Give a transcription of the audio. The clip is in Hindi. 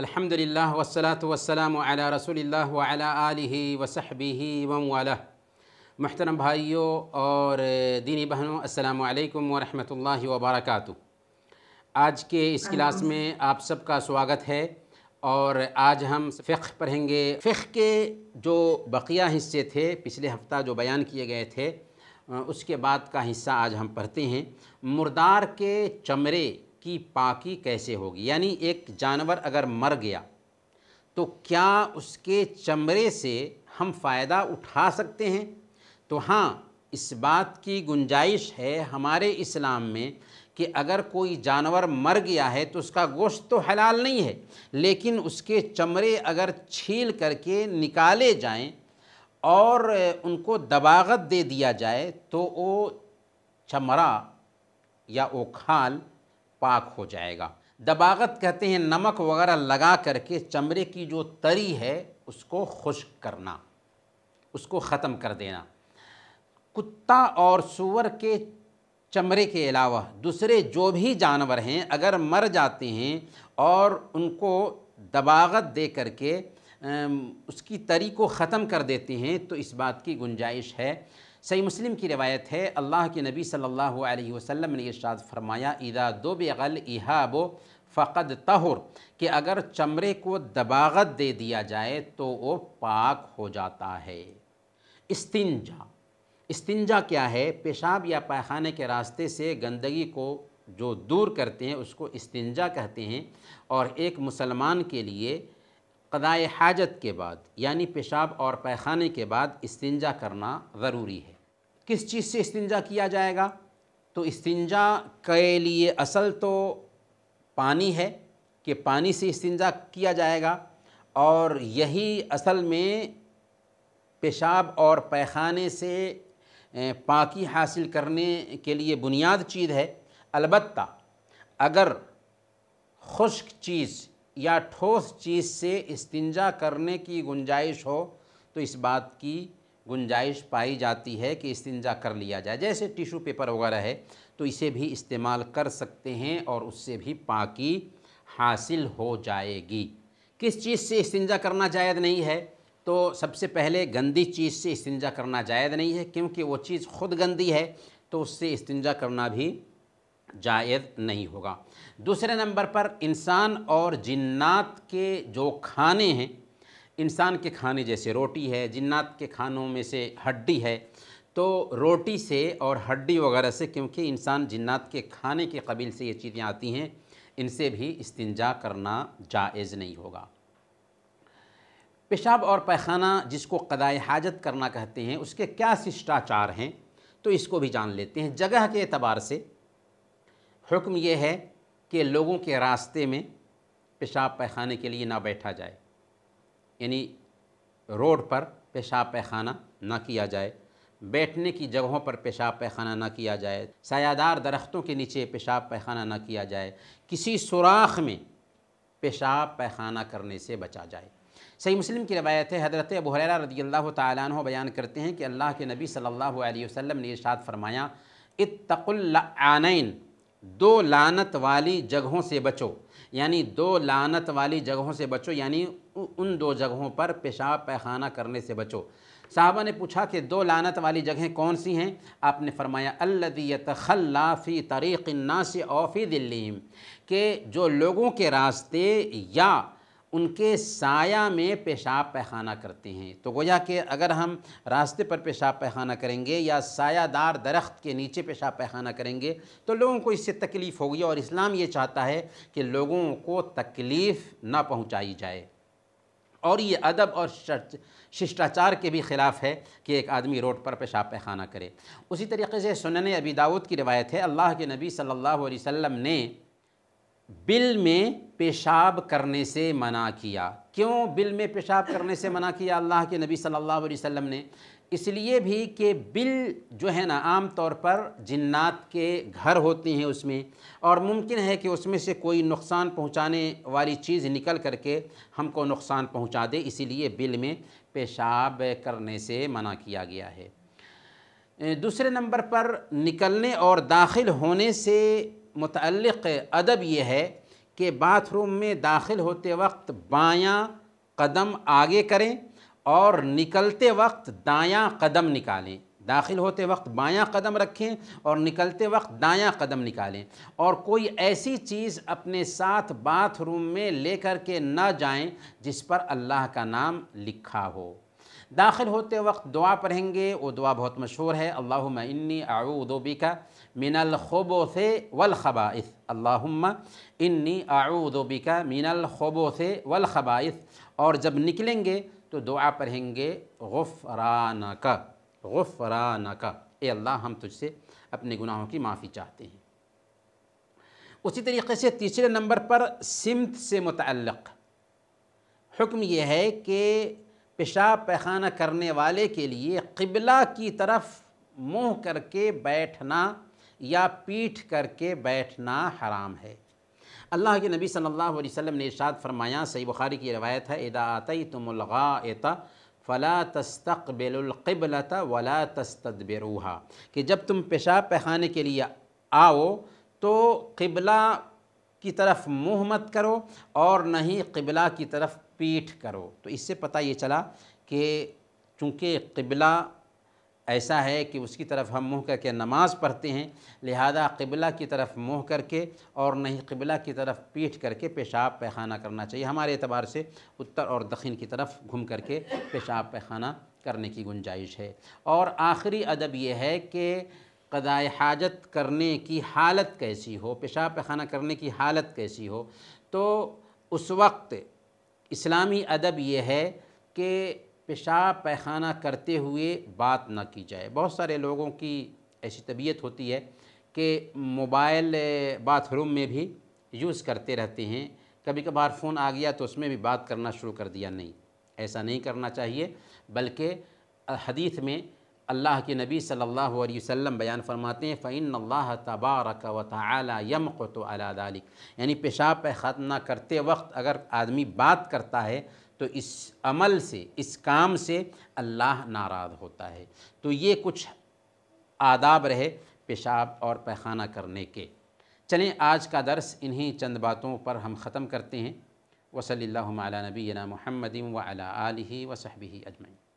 अलहमदिल्ला वसलात वसलाम अला रसोल्ला वाला वसहबी वाला महतरम भाइयों और दीनी बहनों रहमतुल्लाहि व बरकातहू आज के इस क्लास में आप सबका स्वागत है और आज हम फ़िक्र पढ़ेंगे फ़िक्र के जो बकिया हिस्से थे पिछले हफ्ता जो बयान किए गए थे उसके बाद का हिस्सा आज हम पढ़ते हैं मुर्दार के चमड़े कि पाकी कैसे होगी यानी एक जानवर अगर मर गया तो क्या उसके चमड़े से हम फ़ायदा उठा सकते हैं तो हाँ इस बात की गुंजाइश है हमारे इस्लाम में कि अगर कोई जानवर मर गया है तो उसका गोश्त तो हलाल नहीं है लेकिन उसके चमड़े अगर छील करके निकाले जाएं और उनको दबागत दे दिया जाए तो वो चमड़ा या वो खाल पाक हो जाएगा दबागत कहते हैं नमक वगैरह लगा करके चमड़े की जो तरी है उसको खुश्क करना उसको ख़त्म कर देना कुत्ता और सुअर के चमड़े के अलावा दूसरे जो भी जानवर हैं अगर मर जाते हैं और उनको दबागत दे करके उसकी तरी को ख़त्म कर देते हैं तो इस बात की गुंजाइश है सही मुस्लिम की रवायत है अल्लाह के नबी सल्लल्लाहु अलैहि वसल्लम ने इरशाद फरमाया इदा बेगल इहाबो फ़क़द तहुर कि अगर चमड़े को दबागत दे दिया जाए तो वो पाक हो जाता है इस्तिंजा इस्तिंजा क्या है पेशाब या पैखाने के रास्ते से गंदगी को जो दूर करते हैं उसको इस्तिंजा कहते हैं और एक मुसलमान के लिए कदाए हाजत के बाद यानी पेशाब और पैखाने के बाद इस्तिंजा करना ज़रूरी है किस चीज़ से इस्तिंजा किया जाएगा तो इस्तिंजा के लिए असल तो पानी है कि पानी से इस्तिंजा किया जाएगा और यही असल में पेशाब और पैखाने से पाकी हासिल करने के लिए बुनियाद चीज़ है अलबत्ता अगर खुश्क चीज़ या ठोस चीज़ से इस्तिंजा करने की गुंजाइश हो तो इस बात की गुंजाइश पाई जाती है कि इस्तिंजा कर लिया जाए जैसे टिशू पेपर वगैरह है तो इसे भी इस्तेमाल कर सकते हैं और उससे भी पाकि हासिल हो जाएगी किस चीज़ से इस्तिंजा करना जायज़ नहीं है तो सबसे पहले गंदी चीज़ से इस्तिंजा करना जायज़ नहीं है क्योंकि वो चीज़ खुद गंदी है तो उससे इस्तिंजा करना भी जायज़ नहीं होगा दूसरे नंबर पर इंसान और जिन्नात के जो खाने हैं इंसान के खाने जैसे रोटी है जिन्नात के खानों में से हड्डी है तो रोटी से और हड्डी वगैरह से क्योंकि इंसान जिन्नात के खाने के कबील से ये चीज़ें आती हैं इनसे भी इस्तिंजा करना जायज़ नहीं होगा पेशाब और पैखाना जिसको कदाए हाजत करना कहते हैं उसके क्या शिष्टाचार हैं तो इसको भी जान लेते हैं जगह के अतबार से हुक्म ये है कि लोगों के रास्ते में पेशाब पैखाने के लिए ना बैठा जाए यानी रोड पर पेशाब पैखाना ना किया जाए बैठने की जगहों पर पेशाब पैखाना ना किया जाए सायादार दरख्तों के नीचे पेशाब पैखाना ना किया जाए किसी सुराख में पेशाब पैखाना करने से बचा जाए सही मुस्लिम की रवायत है हज़रत अबू हरेरा रदी अल्लाह तु बयान करते हैं कि अल्लाह के नबी सल्लल्लाहु अलैहि वसल्लम ने इरशाद फरमाया इतकुल्लानैन दो लानत वाली जगहों से बचो यानी दो लानत वाली जगहों से बचो यानी उन दो जगहों पर पेशाब पैखाना करने से बचो साहबा ने पूछा कि दो लानत वाली जगहें कौन सी हैं आपने फरमाया अल्लदीतखल्लाफ़ी तरीक़ नासी औफ़ी दिल्ली के जो लोगों के रास्ते या उनके साया में पेशाब पैखाना करते हैं तो गोया कि अगर हम रास्ते पर पेशाब पैखाना करेंगे या सायादार दरख्त के नीचे पेशाब पैखाना करेंगे तो लोगों को इससे तकलीफ़ होगी और इस्लाम ये चाहता है कि लोगों को तकलीफ़ ना पहुंचाई जाए और ये अदब और शिष्टाचार के भी ख़िलाफ़ है कि एक आदमी रोड पर पेशाब पैखाना करे उसी तरीके से सुनने अबी दाऊद की रवायत है अल्लाह के नबी सल्ला वसम ने बिल में पेशाब करने से मना किया क्यों बिल में पेशाब करने से मना किया अल्लाह के नबी सल्लल्लाहु अलैहि वसल्लम ने इसलिए भी कि बिल जो है ना आम तौर पर जिन्नात के घर होती हैं उसमें और मुमकिन है कि उसमें से कोई नुकसान पहुंचाने वाली चीज़ निकल करके हमको नुकसान पहुंचा दे इसीलिए बिल में पेशाब करने से मना किया गया है दूसरे नंबर पर निकलने और दाखिल होने से मुतल अदब यह है कि बाथरूम में दाखिल होते वक्त बायां कदम आगे करें और निकलते वक्त दायां कदम निकालें दाखिल होते वक्त बायां कदम रखें और निकलते वक्त दायां कदम निकालें और कोई ऐसी चीज़ अपने साथ बाथरूम में लेकर के ना जाएं जिस पर अल्लाह का नाम लिखा हो दाखिल होते वक्त दुआ पढ़ेंगे वो दुआ बहुत मशहूर है अल्लाह इन्नी आऊदोबी का मिनल खबो से वल खबाइस अल्लाह इन्नी आऊदोबी का मिनल खबो से वल खबाइस और जब निकलेंगे तो दुआ पढ़ेंगे गफ़रान का गफ़रान का ए अल्लाह हम तुझसे अपने गुनाहों की माफ़ी चाहते हैं उसी तरीके से तीसरे नंबर पर सिमत से मुतल हुक्म यह है कि पेशाब पैखाना करने वाले के लिए क़िबला की तरफ मुंह करके बैठना या पीठ करके बैठना हराम है अल्लाह के नबी सल्लल्लाहु अलैहि वसल्लम ने इरशाद फरमाया सही बुखारी की रवायत है इदा आतई तुमलगा फ़ला तस्तबिलक़िबलत वला तस्तबिरूहा कि जब तुम पेशाब पैखाने के लिए आओ तो क़िबला की तरफ मुँह मत करो और न ही क़िबला की तरफ पीठ करो तो इससे पता ये चला कि चूँकि क़िबला ऐसा है कि उसकी तरफ हम मुँह करके नमाज़ पढ़ते हैं लिहाजा क़िबला की तरफ मुँह करके और नहीं क़िबला की तरफ पीठ करके पेशाब पैखाना करना चाहिए हमारे एतबार से उत्तर और दक्षिण की तरफ घूम करके पेशाब पैखाना करने की गुंजाइश है और आखिरी अदब यह है कि कदाए हाजत करने की हालत कैसी हो पेशाब पैखाना करने की हालत कैसी हो तो उस वक्त इस्लामी अदब ये है कि पेशाब पैखाना करते हुए बात ना की जाए बहुत सारे लोगों की ऐसी तबीयत होती है कि मोबाइल बाथरूम में भी यूज़ करते रहते हैं कभी कभार फ़ोन आ गया तो उसमें भी बात करना शुरू कर दिया नहीं ऐसा नहीं करना चाहिए बल्कि हदीस में अल्लाह के नबी सल्लल्लाहु अलैहि वसल्लम बयान फरमाते हैं फ़ैन अल्लाह तबारक व ताली तो अलादालिक यानी पेशाब पर करते वक्त अगर आदमी बात करता है तो इस अमल से इस काम से अल्लाह नाराज़ होता है तो ये कुछ आदाब रहे पेशाब और पैखाना करने के चलें आज का दर्स इन्हीं चंद बातों पर हम ख़त्म करते हैं वसली नबीना महमदी व अला आलि वसहबी अजमैन